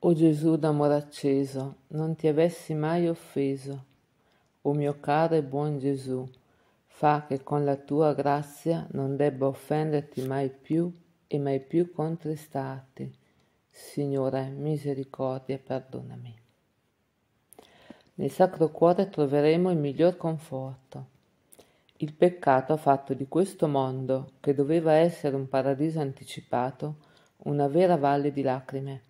O Gesù d'amore acceso, non ti avessi mai offeso. O mio caro e buon Gesù, fa che con la tua grazia non debba offenderti mai più e mai più contristarti. Signore, misericordia, perdonami. Nel Sacro Cuore troveremo il miglior conforto. Il peccato ha fatto di questo mondo, che doveva essere un paradiso anticipato, una vera valle di lacrime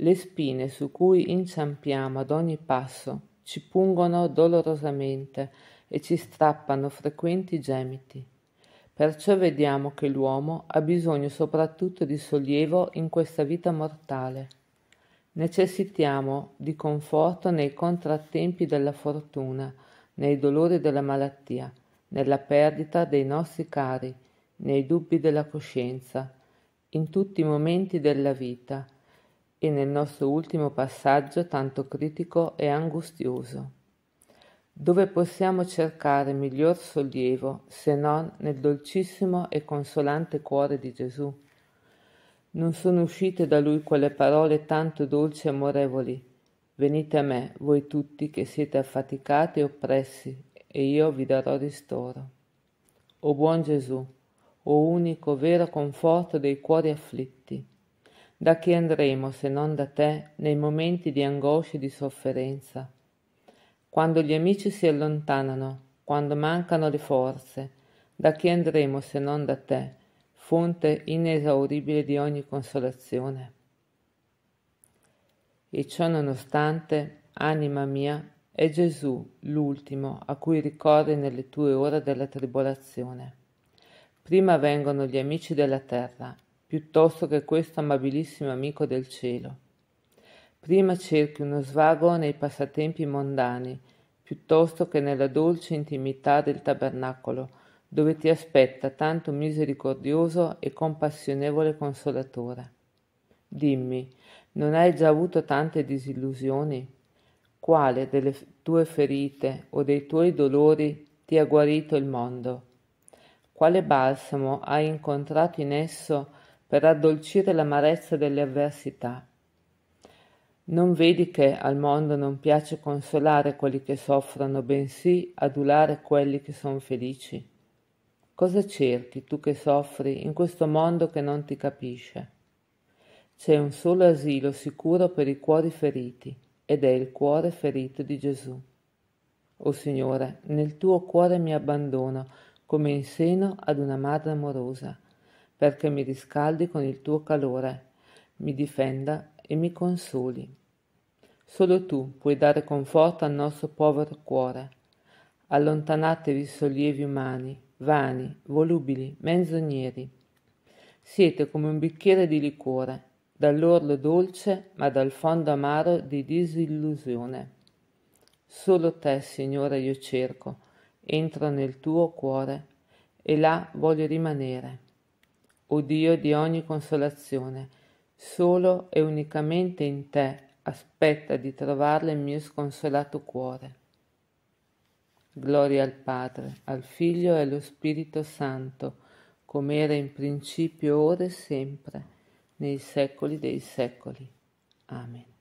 le spine su cui inciampiamo ad ogni passo ci pungono dolorosamente e ci strappano frequenti gemiti. Perciò vediamo che l'uomo ha bisogno soprattutto di sollievo in questa vita mortale. Necessitiamo di conforto nei contrattempi della fortuna, nei dolori della malattia, nella perdita dei nostri cari, nei dubbi della coscienza, in tutti i momenti della vita, e nel nostro ultimo passaggio tanto critico e angustioso, dove possiamo cercare miglior sollievo se non nel dolcissimo e consolante cuore di Gesù. Non sono uscite da lui quelle parole tanto dolci e amorevoli. Venite a me, voi tutti che siete affaticati e oppressi, e io vi darò ristoro. O buon Gesù, o unico vero conforto dei cuori afflitti, da chi andremo se non da te nei momenti di angoscia e di sofferenza? Quando gli amici si allontanano, quando mancano le forze, da chi andremo se non da te, fonte inesauribile di ogni consolazione? E ciò nonostante, anima mia, è Gesù l'ultimo a cui ricorri nelle tue ore della tribolazione. Prima vengono gli amici della terra piuttosto che questo amabilissimo amico del cielo. Prima cerchi uno svago nei passatempi mondani, piuttosto che nella dolce intimità del tabernacolo, dove ti aspetta tanto misericordioso e compassionevole consolatore. Dimmi, non hai già avuto tante disillusioni? Quale delle tue ferite o dei tuoi dolori ti ha guarito il mondo? Quale balsamo hai incontrato in esso per addolcire l'amarezza delle avversità. Non vedi che al mondo non piace consolare quelli che soffrono, bensì adulare quelli che sono felici? Cosa cerchi tu che soffri in questo mondo che non ti capisce? C'è un solo asilo sicuro per i cuori feriti, ed è il cuore ferito di Gesù. O Signore, nel tuo cuore mi abbandono, come in seno ad una madre amorosa perché mi riscaldi con il tuo calore, mi difenda e mi consoli. Solo tu puoi dare conforto al nostro povero cuore. Allontanatevi sollievi umani, vani, volubili, menzogneri. Siete come un bicchiere di liquore, dall'orlo dolce ma dal fondo amaro di disillusione. Solo te, Signore, io cerco, entro nel tuo cuore e là voglio rimanere o Dio di ogni consolazione, solo e unicamente in te aspetta di trovarla il mio sconsolato cuore. Gloria al Padre, al Figlio e allo Spirito Santo, come era in principio, ora e sempre, nei secoli dei secoli. Amen.